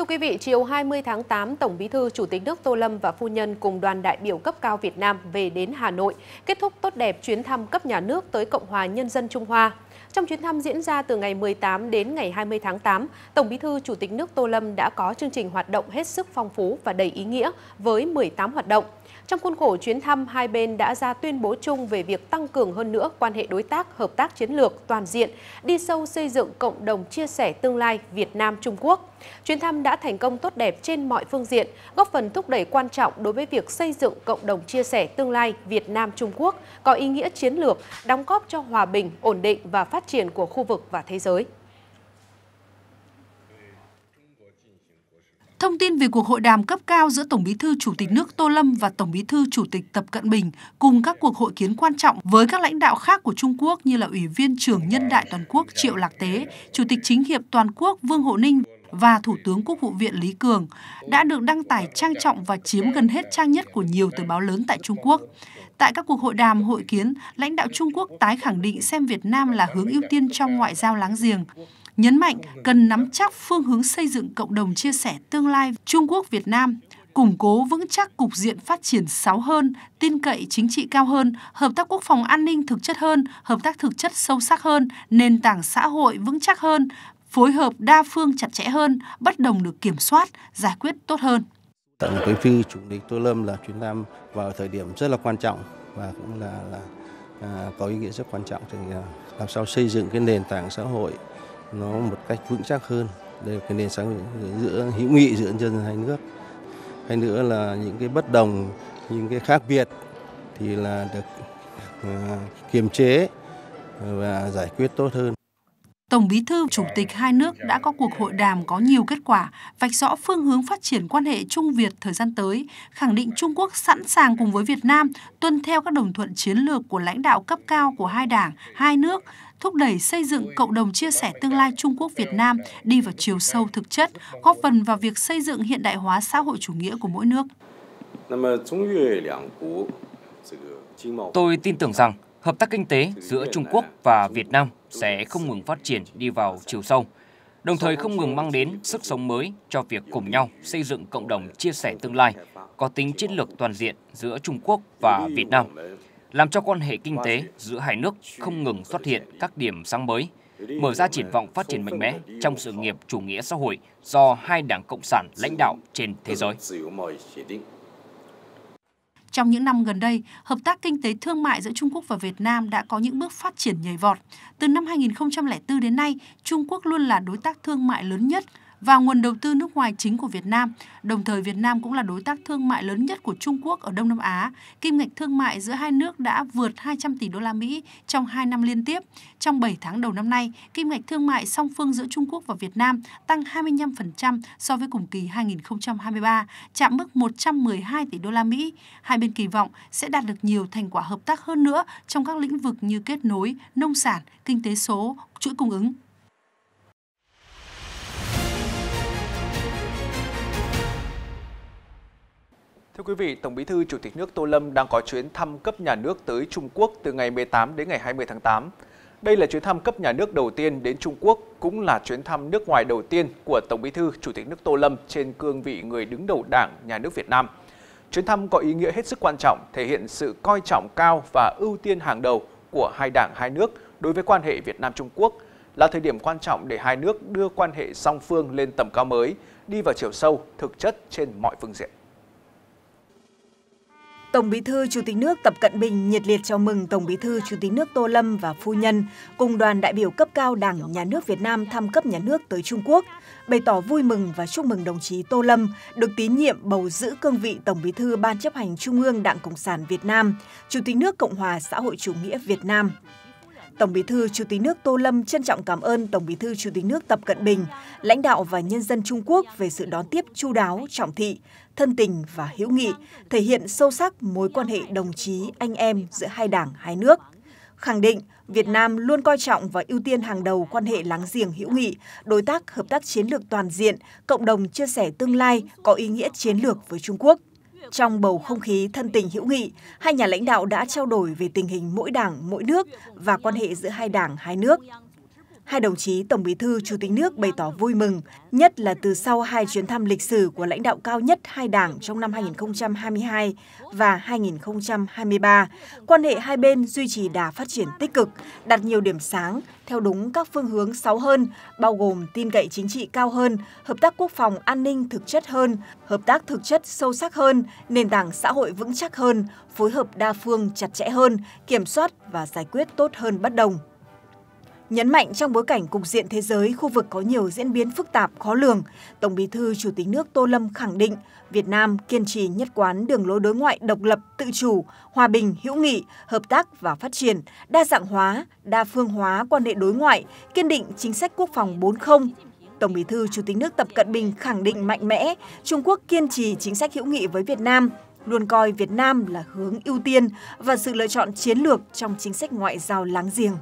Thưa quý vị, chiều 20 tháng 8, Tổng Bí thư Chủ tịch nước Tô Lâm và phu nhân cùng đoàn đại biểu cấp cao Việt Nam về đến Hà Nội, kết thúc tốt đẹp chuyến thăm cấp nhà nước tới Cộng hòa Nhân dân Trung Hoa. Trong chuyến thăm diễn ra từ ngày 18 đến ngày 20 tháng 8, Tổng Bí thư Chủ tịch nước Tô Lâm đã có chương trình hoạt động hết sức phong phú và đầy ý nghĩa với 18 hoạt động. Trong khuôn khổ chuyến thăm, hai bên đã ra tuyên bố chung về việc tăng cường hơn nữa quan hệ đối tác, hợp tác chiến lược toàn diện, đi sâu xây dựng cộng đồng chia sẻ tương lai Việt Nam-Trung Quốc. Chuyến thăm đã thành công tốt đẹp trên mọi phương diện, góp phần thúc đẩy quan trọng đối với việc xây dựng cộng đồng chia sẻ tương lai Việt Nam-Trung Quốc có ý nghĩa chiến lược, đóng góp cho hòa bình, ổn định và phát triển của khu vực và thế giới. Thông tin về cuộc hội đàm cấp cao giữa Tổng Bí thư Chủ tịch nước Tô Lâm và Tổng Bí thư Chủ tịch Tập Cận Bình cùng các cuộc hội kiến quan trọng với các lãnh đạo khác của Trung Quốc như là Ủy viên trưởng Nhân đại Toàn quốc Triệu Lạc Tế, Chủ tịch Chính hiệp Toàn quốc Vương Hộ Ninh và Thủ tướng Quốc vụ viện Lý Cường đã được đăng tải trang trọng và chiếm gần hết trang nhất của nhiều tờ báo lớn tại Trung Quốc. Tại các cuộc hội đàm, hội kiến, lãnh đạo Trung Quốc tái khẳng định xem Việt Nam là hướng ưu tiên trong ngoại giao láng giềng nhấn mạnh cần nắm chắc phương hướng xây dựng cộng đồng chia sẻ tương lai Trung Quốc Việt Nam, củng cố vững chắc cục diện phát triển sáu hơn, tin cậy chính trị cao hơn, hợp tác quốc phòng an ninh thực chất hơn, hợp tác thực chất sâu sắc hơn, nền tảng xã hội vững chắc hơn, phối hợp đa phương chặt chẽ hơn, bất đồng được kiểm soát, giải quyết tốt hơn. Tổng bí thư chủ tịch Tô Lâm là chuyến thăm vào thời điểm rất là quan trọng và cũng là, là à, có ý nghĩa rất quan trọng thì à, làm sao xây dựng cái nền tảng xã hội nó một cách vững chắc hơn đây là cái nền sáng giữa hữu nghị giữa dân hai nước hay nữa là những cái bất đồng những cái khác biệt thì là được à, kiềm chế và giải quyết tốt hơn Tổng Bí thư Chủ tịch hai nước đã có cuộc hội đàm có nhiều kết quả, vạch rõ phương hướng phát triển quan hệ Trung Việt thời gian tới, khẳng định Trung Quốc sẵn sàng cùng với Việt Nam tuân theo các đồng thuận chiến lược của lãnh đạo cấp cao của hai đảng, hai nước, thúc đẩy xây dựng cộng đồng chia sẻ tương lai Trung Quốc Việt Nam đi vào chiều sâu thực chất, góp phần vào việc xây dựng hiện đại hóa xã hội chủ nghĩa của mỗi nước. Tôi tin tưởng rằng hợp tác kinh tế giữa Trung Quốc và Việt Nam sẽ không ngừng phát triển đi vào chiều sâu, đồng thời không ngừng mang đến sức sống mới cho việc cùng nhau xây dựng cộng đồng chia sẻ tương lai có tính chiến lược toàn diện giữa Trung Quốc và Việt Nam, làm cho quan hệ kinh tế giữa hai nước không ngừng xuất hiện các điểm sáng mới, mở ra triển vọng phát triển mạnh mẽ trong sự nghiệp chủ nghĩa xã hội do hai đảng cộng sản lãnh đạo trên thế giới. Trong những năm gần đây, hợp tác kinh tế thương mại giữa Trung Quốc và Việt Nam đã có những bước phát triển nhảy vọt. Từ năm 2004 đến nay, Trung Quốc luôn là đối tác thương mại lớn nhất và nguồn đầu tư nước ngoài chính của Việt Nam. Đồng thời Việt Nam cũng là đối tác thương mại lớn nhất của Trung Quốc ở Đông Nam Á. Kim ngạch thương mại giữa hai nước đã vượt 200 tỷ đô la Mỹ trong 2 năm liên tiếp. Trong 7 tháng đầu năm nay, kim ngạch thương mại song phương giữa Trung Quốc và Việt Nam tăng 25% so với cùng kỳ 2023, chạm mức 112 tỷ đô la Mỹ. Hai bên kỳ vọng sẽ đạt được nhiều thành quả hợp tác hơn nữa trong các lĩnh vực như kết nối, nông sản, kinh tế số, chuỗi cung ứng. Thưa quý vị, Tổng Bí thư Chủ tịch nước Tô Lâm đang có chuyến thăm cấp nhà nước tới Trung Quốc từ ngày 18 đến ngày 20 tháng 8. Đây là chuyến thăm cấp nhà nước đầu tiên đến Trung Quốc, cũng là chuyến thăm nước ngoài đầu tiên của Tổng Bí thư Chủ tịch nước Tô Lâm trên cương vị người đứng đầu Đảng, Nhà nước Việt Nam. Chuyến thăm có ý nghĩa hết sức quan trọng, thể hiện sự coi trọng cao và ưu tiên hàng đầu của hai đảng hai nước đối với quan hệ Việt Nam Trung Quốc là thời điểm quan trọng để hai nước đưa quan hệ song phương lên tầm cao mới, đi vào chiều sâu, thực chất trên mọi phương diện. Tổng Bí thư Chủ tịch nước Tập Cận Bình nhiệt liệt chào mừng Tổng Bí thư Chủ tịch nước Tô Lâm và phu nhân cùng đoàn đại biểu cấp cao Đảng Nhà nước Việt Nam thăm cấp nhà nước tới Trung Quốc, bày tỏ vui mừng và chúc mừng đồng chí Tô Lâm được tín nhiệm bầu giữ cương vị Tổng Bí thư Ban chấp hành Trung ương Đảng Cộng sản Việt Nam, Chủ tịch nước Cộng hòa xã hội chủ nghĩa Việt Nam. Tổng Bí thư Chủ tịch nước Tô Lâm trân trọng cảm ơn Tổng Bí thư Chủ tịch nước Tập Cận Bình, lãnh đạo và nhân dân Trung Quốc về sự đón tiếp chu đáo, trọng thị, thân tình và hữu nghị, thể hiện sâu sắc mối quan hệ đồng chí anh em giữa hai đảng hai nước. Khẳng định Việt Nam luôn coi trọng và ưu tiên hàng đầu quan hệ láng giềng hữu nghị, đối tác hợp tác chiến lược toàn diện, cộng đồng chia sẻ tương lai có ý nghĩa chiến lược với Trung Quốc trong bầu không khí thân tình hữu nghị, hai nhà lãnh đạo đã trao đổi về tình hình mỗi đảng, mỗi nước và quan hệ giữa hai đảng, hai nước hai đồng chí Tổng Bí thư Chủ tịch nước bày tỏ vui mừng, nhất là từ sau hai chuyến thăm lịch sử của lãnh đạo cao nhất hai đảng trong năm 2022 và 2023, quan hệ hai bên duy trì đà phát triển tích cực, đạt nhiều điểm sáng theo đúng các phương hướng sáu hơn, bao gồm tin cậy chính trị cao hơn, hợp tác quốc phòng an ninh thực chất hơn, hợp tác thực chất sâu sắc hơn, nền tảng xã hội vững chắc hơn, phối hợp đa phương chặt chẽ hơn, kiểm soát và giải quyết tốt hơn bất đồng. Nhấn mạnh trong bối cảnh cục diện thế giới, khu vực có nhiều diễn biến phức tạp, khó lường, Tổng bí thư Chủ tịch nước Tô Lâm khẳng định Việt Nam kiên trì nhất quán đường lối đối ngoại độc lập, tự chủ, hòa bình, hữu nghị, hợp tác và phát triển, đa dạng hóa, đa phương hóa quan hệ đối ngoại, kiên định chính sách quốc phòng 4.0, Tổng Bí thư Chủ tịch nước Tập Cận Bình khẳng định mạnh mẽ Trung Quốc kiên trì chính sách hữu nghị với Việt Nam, luôn coi Việt Nam là hướng ưu tiên và sự lựa chọn chiến lược trong chính sách ngoại giao láng giềng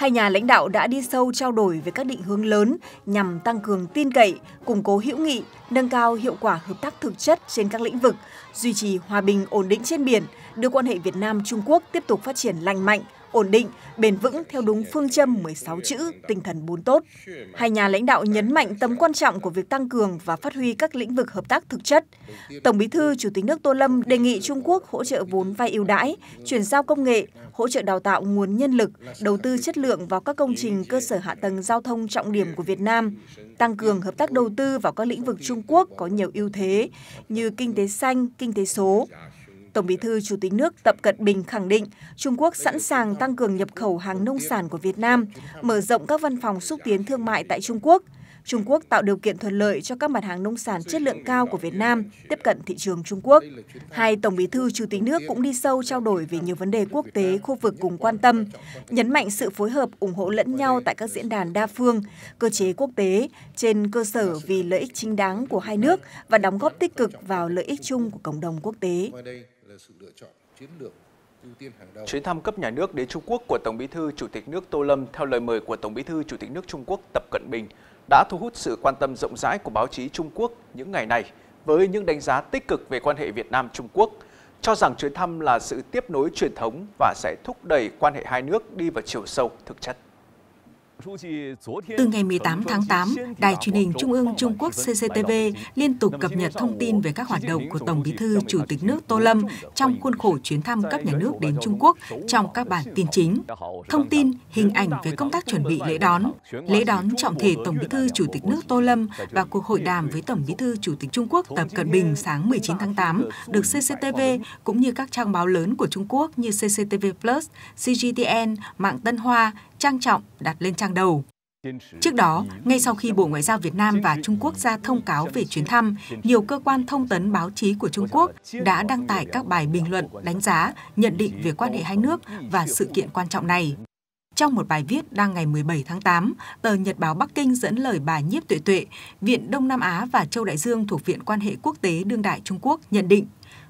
hai nhà lãnh đạo đã đi sâu trao đổi về các định hướng lớn nhằm tăng cường tin cậy, củng cố hữu nghị, nâng cao hiệu quả hợp tác thực chất trên các lĩnh vực, duy trì hòa bình ổn định trên biển, đưa quan hệ Việt Nam Trung Quốc tiếp tục phát triển lành mạnh, ổn định, bền vững theo đúng phương châm 16 chữ, tinh thần bốn tốt. Hai nhà lãnh đạo nhấn mạnh tầm quan trọng của việc tăng cường và phát huy các lĩnh vực hợp tác thực chất. Tổng Bí thư Chủ tịch nước Tô Lâm đề nghị Trung Quốc hỗ trợ vốn vay ưu đãi, chuyển giao công nghệ, hỗ trợ đào tạo nguồn nhân lực, đầu tư chất lượng vào các công trình cơ sở hạ tầng giao thông trọng điểm của Việt Nam, tăng cường hợp tác đầu tư vào các lĩnh vực Trung Quốc có nhiều ưu thế như kinh tế xanh, kinh tế số. Tổng Bí thư Chủ tịch nước Tập Cận Bình khẳng định Trung Quốc sẵn sàng tăng cường nhập khẩu hàng nông sản của Việt Nam, mở rộng các văn phòng xúc tiến thương mại tại Trung Quốc. Trung Quốc tạo điều kiện thuận lợi cho các mặt hàng nông sản chất lượng cao của Việt Nam tiếp cận thị trường Trung Quốc. Hai Tổng bí thư Chủ tịch nước cũng đi sâu trao đổi về nhiều vấn đề quốc tế, khu vực cùng quan tâm, nhấn mạnh sự phối hợp ủng hộ lẫn nhau tại các diễn đàn đa phương, cơ chế quốc tế trên cơ sở vì lợi ích chính đáng của hai nước và đóng góp tích cực vào lợi ích chung của cộng đồng quốc tế là sự lựa chọn chiến lược ưu tiên hàng đầu. Chuyến thăm cấp nhà nước đến Trung Quốc của Tổng Bí thư Chủ tịch nước Tô Lâm theo lời mời của Tổng Bí thư Chủ tịch nước Trung Quốc Tập Cận Bình đã thu hút sự quan tâm rộng rãi của báo chí Trung Quốc những ngày này với những đánh giá tích cực về quan hệ Việt Nam Trung Quốc, cho rằng chuyến thăm là sự tiếp nối truyền thống và sẽ thúc đẩy quan hệ hai nước đi vào chiều sâu thực chất. Từ ngày 18 tháng 8, Đài truyền hình Trung ương Trung Quốc CCTV liên tục cập nhật thông tin về các hoạt động của Tổng bí thư Chủ tịch nước Tô Lâm trong khuôn khổ chuyến thăm cấp nhà nước đến Trung Quốc trong các bản tin chính. Thông tin, hình ảnh về công tác chuẩn bị lễ đón, lễ đón trọng thể Tổng bí thư Chủ tịch nước Tô Lâm và cuộc hội đàm với Tổng bí thư Chủ tịch Trung Quốc Tập Cận Bình sáng 19 tháng 8 được CCTV cũng như các trang báo lớn của Trung Quốc như CCTV Plus, CGTN, Mạng Tân Hoa, trang trọng đặt lên trang đầu. Trước đó, ngay sau khi Bộ Ngoại giao Việt Nam và Trung Quốc ra thông cáo về chuyến thăm, nhiều cơ quan thông tấn báo chí của Trung Quốc đã đăng tải các bài bình luận, đánh giá, nhận định về quan hệ hai nước và sự kiện quan trọng này. Trong một bài viết đăng ngày 17 tháng 8, tờ Nhật báo Bắc Kinh dẫn lời bà Nhiếp Tuệ Tuệ, Viện Đông Nam Á và Châu Đại Dương thuộc Viện Quan hệ Quốc tế Đương đại Trung Quốc nhận định,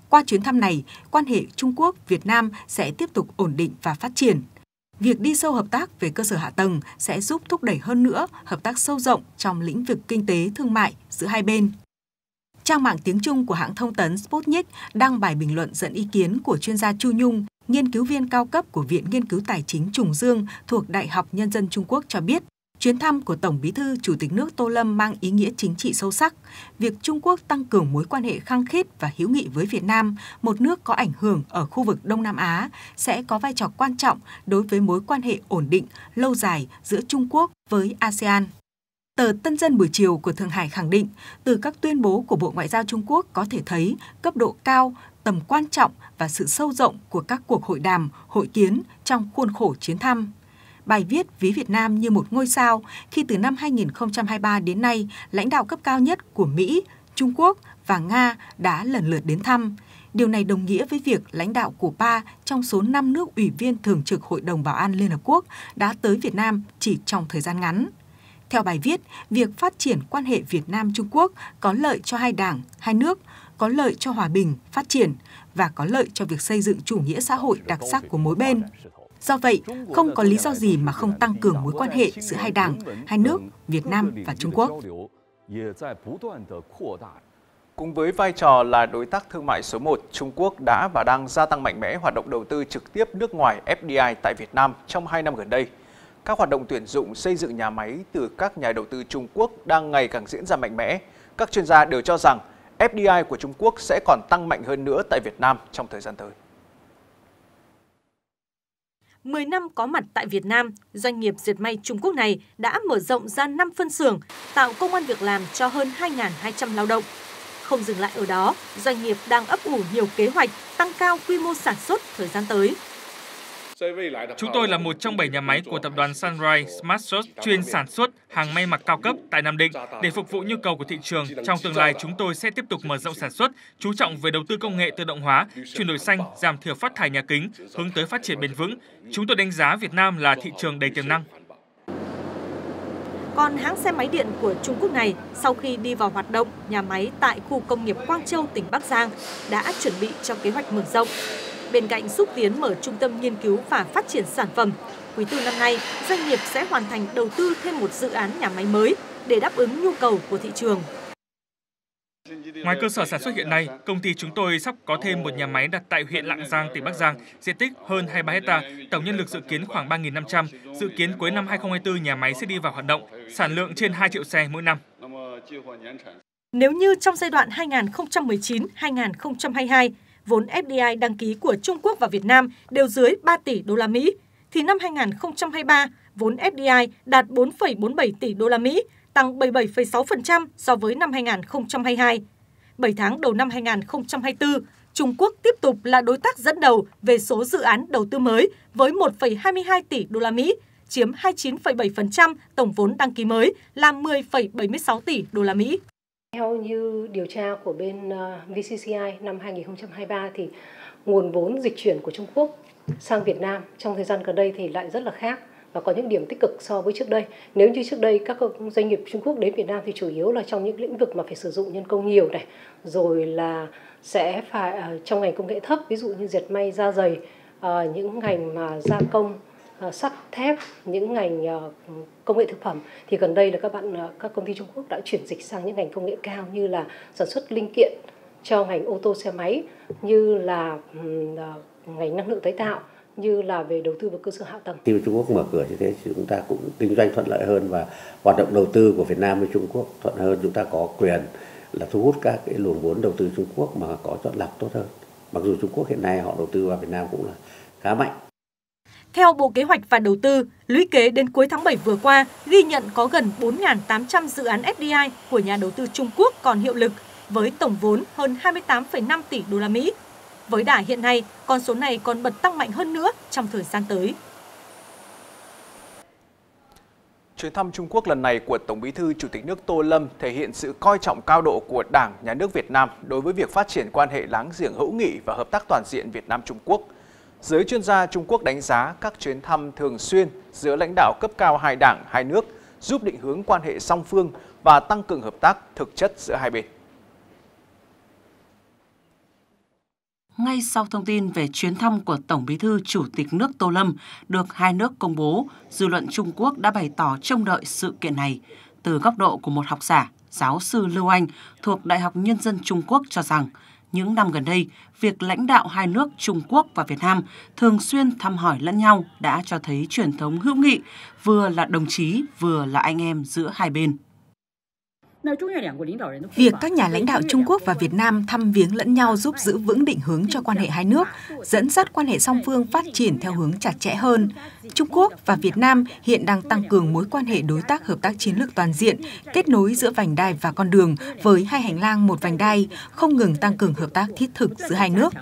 qua chuyến thăm này, quan hệ Trung Quốc-Việt Nam sẽ tiếp tục ổn định và phát triển – Việc đi sâu hợp tác về cơ sở hạ tầng sẽ giúp thúc đẩy hơn nữa hợp tác sâu rộng trong lĩnh vực kinh tế, thương mại giữa hai bên. Trang mạng tiếng Trung của hãng thông tấn Sputnik đăng bài bình luận dẫn ý kiến của chuyên gia Chu Nhung, nghiên cứu viên cao cấp của Viện Nghiên cứu Tài chính Trùng Dương thuộc Đại học Nhân dân Trung Quốc cho biết, Chuyến thăm của Tổng Bí thư Chủ tịch nước Tô Lâm mang ý nghĩa chính trị sâu sắc. Việc Trung Quốc tăng cường mối quan hệ khăng khít và hữu nghị với Việt Nam, một nước có ảnh hưởng ở khu vực Đông Nam Á, sẽ có vai trò quan trọng đối với mối quan hệ ổn định, lâu dài giữa Trung Quốc với ASEAN. Tờ Tân Dân buổi chiều của Thượng Hải khẳng định, từ các tuyên bố của Bộ Ngoại giao Trung Quốc có thể thấy cấp độ cao, tầm quan trọng và sự sâu rộng của các cuộc hội đàm, hội kiến trong khuôn khổ chuyến thăm. Bài viết ví Việt Nam như một ngôi sao khi từ năm 2023 đến nay, lãnh đạo cấp cao nhất của Mỹ, Trung Quốc và Nga đã lần lượt đến thăm. Điều này đồng nghĩa với việc lãnh đạo của ba trong số 5 nước ủy viên thường trực Hội đồng Bảo an Liên Hợp Quốc đã tới Việt Nam chỉ trong thời gian ngắn. Theo bài viết, việc phát triển quan hệ Việt Nam-Trung Quốc có lợi cho hai đảng, hai nước, có lợi cho hòa bình, phát triển và có lợi cho việc xây dựng chủ nghĩa xã hội đặc sắc của mỗi bên. Do vậy, không có lý do gì mà không tăng cường mối quan hệ giữa hai đảng, hai nước, Việt Nam và Trung Quốc. Cùng với vai trò là đối tác thương mại số 1, Trung Quốc đã và đang gia tăng mạnh mẽ hoạt động đầu tư trực tiếp nước ngoài FDI tại Việt Nam trong 2 năm gần đây. Các hoạt động tuyển dụng xây dựng nhà máy từ các nhà đầu tư Trung Quốc đang ngày càng diễn ra mạnh mẽ. Các chuyên gia đều cho rằng FDI của Trung Quốc sẽ còn tăng mạnh hơn nữa tại Việt Nam trong thời gian tới. 10 năm có mặt tại Việt Nam, doanh nghiệp dệt may Trung Quốc này đã mở rộng ra 5 phân xưởng, tạo công an việc làm cho hơn 2.200 lao động. Không dừng lại ở đó, doanh nghiệp đang ấp ủ nhiều kế hoạch tăng cao quy mô sản xuất thời gian tới. Chúng tôi là một trong 7 nhà máy của tập đoàn Sunrise Smart Shot chuyên sản xuất hàng may mặc cao cấp tại Nam Định. Để phục vụ nhu cầu của thị trường, trong tương lai chúng tôi sẽ tiếp tục mở rộng sản xuất, chú trọng về đầu tư công nghệ tự động hóa, chuyển đổi xanh, giảm thiểu phát thải nhà kính, hướng tới phát triển bền vững. Chúng tôi đánh giá Việt Nam là thị trường đầy tiềm năng. Còn hãng xe máy điện của Trung Quốc này, sau khi đi vào hoạt động, nhà máy tại khu công nghiệp Quang Châu, tỉnh Bắc Giang đã chuẩn bị cho kế hoạch mở rộng. Bên cạnh xúc tiến mở trung tâm nghiên cứu và phát triển sản phẩm, quý tư năm nay, doanh nghiệp sẽ hoàn thành đầu tư thêm một dự án nhà máy mới để đáp ứng nhu cầu của thị trường. Ngoài cơ sở sản xuất hiện nay, công ty chúng tôi sắp có thêm một nhà máy đặt tại huyện Lạng Giang, tỉnh Bắc Giang, diện tích hơn 23 hecta, tổng nhân lực dự kiến khoảng 3.500. Dự kiến cuối năm 2024 nhà máy sẽ đi vào hoạt động, sản lượng trên 2 triệu xe mỗi năm. Ờ, Nếu như trong giai đoạn 2019-2022, vốn FDI đăng ký của Trung Quốc và Việt Nam đều dưới 3 tỷ đô la Mỹ, thì năm 2023, vốn FDI đạt 4,47 tỷ đô la Mỹ, tăng 77,6% so với năm 2022. 7 tháng đầu năm 2024, Trung Quốc tiếp tục là đối tác dẫn đầu về số dự án đầu tư mới với 1,22 tỷ đô la Mỹ, chiếm 29,7% tổng vốn đăng ký mới là 10,76 tỷ đô la Mỹ. Theo như điều tra của bên ờ, VCCI năm 2023 thì nguồn vốn dịch chuyển của Trung Quốc sang Việt Nam trong thời gian gần đây thì lại rất là khác và có những điểm tích cực so với trước đây. Nếu như trước đây các doanh nghiệp Trung Quốc đến Việt Nam thì chủ yếu là trong những lĩnh vực mà phải sử dụng nhân công nhiều này, rồi là sẽ phải ờ, trong ngành công nghệ thấp, ví dụ như dệt may da giày, ờ, những ngành mà gia công Ờ, sắt thép những ngành ờ, công nghệ thực phẩm thì gần đây là các bạn ờ, các công ty Trung Quốc đã chuyển dịch sang những ngành công nghệ cao như là sản xuất linh kiện cho ngành ô tô xe máy như là ngành năng lượng tái tạo như là về đầu tư vào cơ sở hạ tầng. Khi Trung Quốc mở cửa như thế thì chúng ta cũng kinh doanh thuận lợi hơn và hoạt động đầu tư của Việt Nam với Trung Quốc thuận hơn. Chúng ta có quyền là thu hút các cái luồng vốn đầu tư Trung Quốc mà có chọn lọc tốt hơn. Mặc dù Trung Quốc hiện nay họ đầu tư vào Việt Nam cũng là khá mạnh theo Bộ Kế hoạch và Đầu tư, lũy kế đến cuối tháng 7 vừa qua ghi nhận có gần 4.800 dự án FDI của nhà đầu tư Trung Quốc còn hiệu lực với tổng vốn hơn 28,5 tỷ đô la Mỹ. Với đà hiện nay, con số này còn bật tăng mạnh hơn nữa trong thời gian tới. Chuyến thăm Trung Quốc lần này của Tổng Bí thư Chủ tịch nước Tô Lâm thể hiện sự coi trọng cao độ của Đảng, Nhà nước Việt Nam đối với việc phát triển quan hệ láng giềng hữu nghị và hợp tác toàn diện Việt Nam Trung Quốc – Giới chuyên gia Trung Quốc đánh giá các chuyến thăm thường xuyên giữa lãnh đạo cấp cao hai đảng, hai nước giúp định hướng quan hệ song phương và tăng cường hợp tác thực chất giữa hai bên. Ngay sau thông tin về chuyến thăm của Tổng Bí thư Chủ tịch nước Tô Lâm được hai nước công bố, dư luận Trung Quốc đã bày tỏ trông đợi sự kiện này. Từ góc độ của một học giả, giáo sư Lưu Anh thuộc Đại học Nhân dân Trung Quốc cho rằng – những năm gần đây, việc lãnh đạo hai nước Trung Quốc và Việt Nam thường xuyên thăm hỏi lẫn nhau đã cho thấy truyền thống hữu nghị, vừa là đồng chí vừa là anh em giữa hai bên. Việc các nhà lãnh đạo Trung Quốc và Việt Nam thăm viếng lẫn nhau giúp giữ vững định hướng cho quan hệ hai nước, dẫn dắt quan hệ song phương phát triển theo hướng chặt chẽ hơn. Trung Quốc và Việt Nam hiện đang tăng cường mối quan hệ đối tác hợp tác chiến lược toàn diện, kết nối giữa vành đai và con đường với hai hành lang một vành đai, không ngừng tăng cường hợp tác thiết thực giữa hai nước.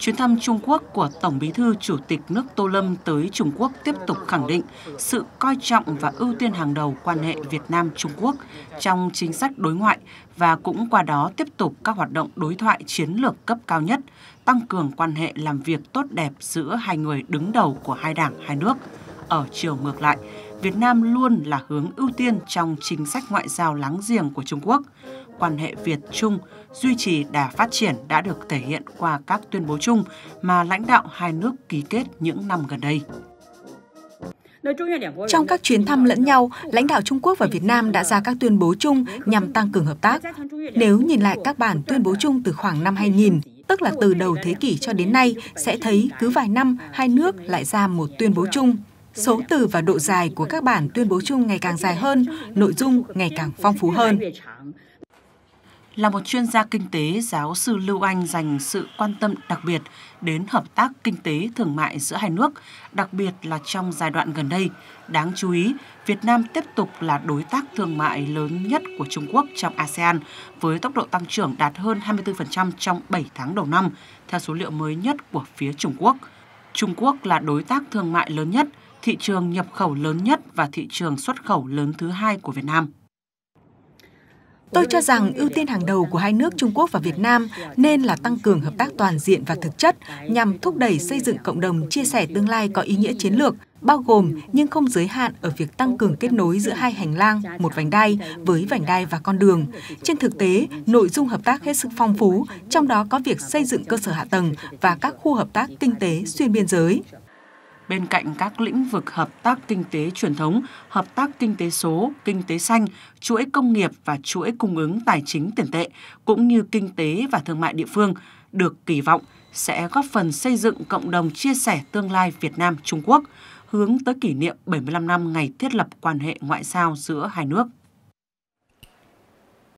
Chuyến thăm Trung Quốc của Tổng Bí thư Chủ tịch nước Tô Lâm tới Trung Quốc tiếp tục khẳng định sự coi trọng và ưu tiên hàng đầu quan hệ Việt Nam Trung Quốc trong chính sách đối ngoại và cũng qua đó tiếp tục các hoạt động đối thoại chiến lược cấp cao nhất, tăng cường quan hệ làm việc tốt đẹp giữa hai người đứng đầu của hai đảng hai nước. Ở chiều ngược lại, Việt Nam luôn là hướng ưu tiên trong chính sách ngoại giao láng giềng của Trung Quốc quan hệ Việt-Trung, duy trì đà phát triển đã được thể hiện qua các tuyên bố chung mà lãnh đạo hai nước ký kết những năm gần đây. Trong các chuyến thăm lẫn nhau, lãnh đạo Trung Quốc và Việt Nam đã ra các tuyên bố chung nhằm tăng cường hợp tác. Nếu nhìn lại các bản tuyên bố chung từ khoảng năm 2000, tức là từ đầu thế kỷ cho đến nay, sẽ thấy cứ vài năm hai nước lại ra một tuyên bố chung. Số từ và độ dài của các bản tuyên bố chung ngày càng dài hơn, nội dung ngày càng phong phú hơn. Là một chuyên gia kinh tế, giáo sư Lưu Anh dành sự quan tâm đặc biệt đến hợp tác kinh tế thương mại giữa hai nước, đặc biệt là trong giai đoạn gần đây. Đáng chú ý, Việt Nam tiếp tục là đối tác thương mại lớn nhất của Trung Quốc trong ASEAN với tốc độ tăng trưởng đạt hơn 24% trong 7 tháng đầu năm, theo số liệu mới nhất của phía Trung Quốc. Trung Quốc là đối tác thương mại lớn nhất, thị trường nhập khẩu lớn nhất và thị trường xuất khẩu lớn thứ hai của Việt Nam. Tôi cho rằng ưu tiên hàng đầu của hai nước Trung Quốc và Việt Nam nên là tăng cường hợp tác toàn diện và thực chất nhằm thúc đẩy xây dựng cộng đồng chia sẻ tương lai có ý nghĩa chiến lược, bao gồm nhưng không giới hạn ở việc tăng cường kết nối giữa hai hành lang, một vành đai với vành đai và con đường. Trên thực tế, nội dung hợp tác hết sức phong phú, trong đó có việc xây dựng cơ sở hạ tầng và các khu hợp tác kinh tế xuyên biên giới bên cạnh các lĩnh vực hợp tác kinh tế truyền thống, hợp tác kinh tế số, kinh tế xanh, chuỗi công nghiệp và chuỗi cung ứng tài chính tiền tệ, cũng như kinh tế và thương mại địa phương, được kỳ vọng sẽ góp phần xây dựng cộng đồng chia sẻ tương lai Việt Nam-Trung Quốc, hướng tới kỷ niệm 75 năm ngày thiết lập quan hệ ngoại giao giữa hai nước.